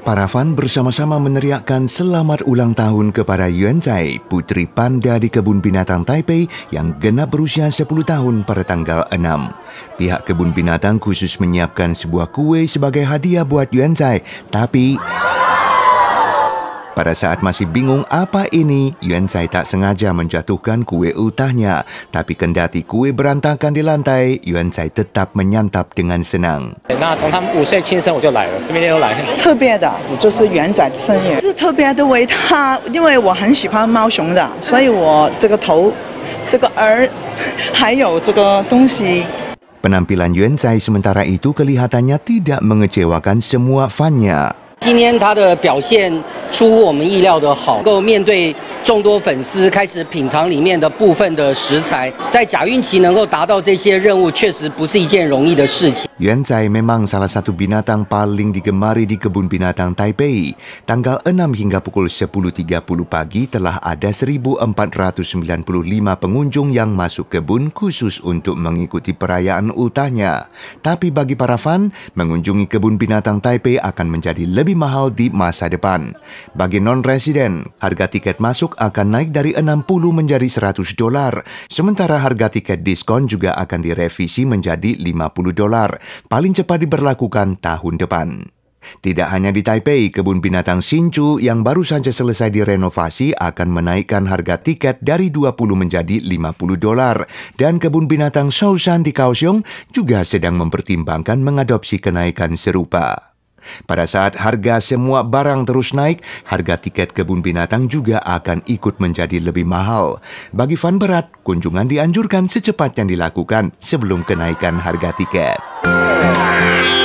Para fan bersama-sama meneriakkan selamat ulang tahun kepada Yuan putri panda di Kebun Binatang Taipei yang genap berusia 10 tahun pada tanggal 6. Pihak Kebun Binatang khusus menyiapkan sebuah kue sebagai hadiah buat Yuan tapi... Pada saat masih bingung apa ini, Yuan Cai tak sengaja menjatuhkan kue ultahnya. Tapi kendati kue berantakan di lantai, Yuan Cai tetap menyantap dengan senang. Eh, Penampilan Yuan Cai sementara itu kelihatannya tidak mengecewakan semua fannya. 今天他的表现。出乎我们意料的好，能够面对。众多粉丝开始品尝里面的部分的食材。在假孕期能够达到这些任务，确实不是一件容易的事情。Yuanzai memang salah satu binatang paling digemari di kebun binatang Taipei. Tanggal 6 hingga pukul 10.30 pagi telah ada 1.495 pengunjung yang masuk kebun khusus untuk mengikuti perayaan ultahnya. Tapi bagi para fan, mengunjungi kebun binatang Taipei akan menjadi lebih mahal di masa depan. Bagi non-residen, harga tiket masuk masuk akan naik dari 60 menjadi 100 dolar, sementara harga tiket diskon juga akan direvisi menjadi 50 dolar, paling cepat diberlakukan tahun depan. Tidak hanya di Taipei, kebun binatang Shinchu yang baru saja selesai direnovasi akan menaikkan harga tiket dari 20 menjadi 50 dolar. Dan kebun binatang Shaoshan di Kaohsiung juga sedang mempertimbangkan mengadopsi kenaikan serupa. Pada saat harga semua barang terus naik, harga tiket kebun binatang juga akan ikut menjadi lebih mahal. Bagi fan berat, kunjungan dianjurkan secepat yang dilakukan sebelum kenaikan harga tiket.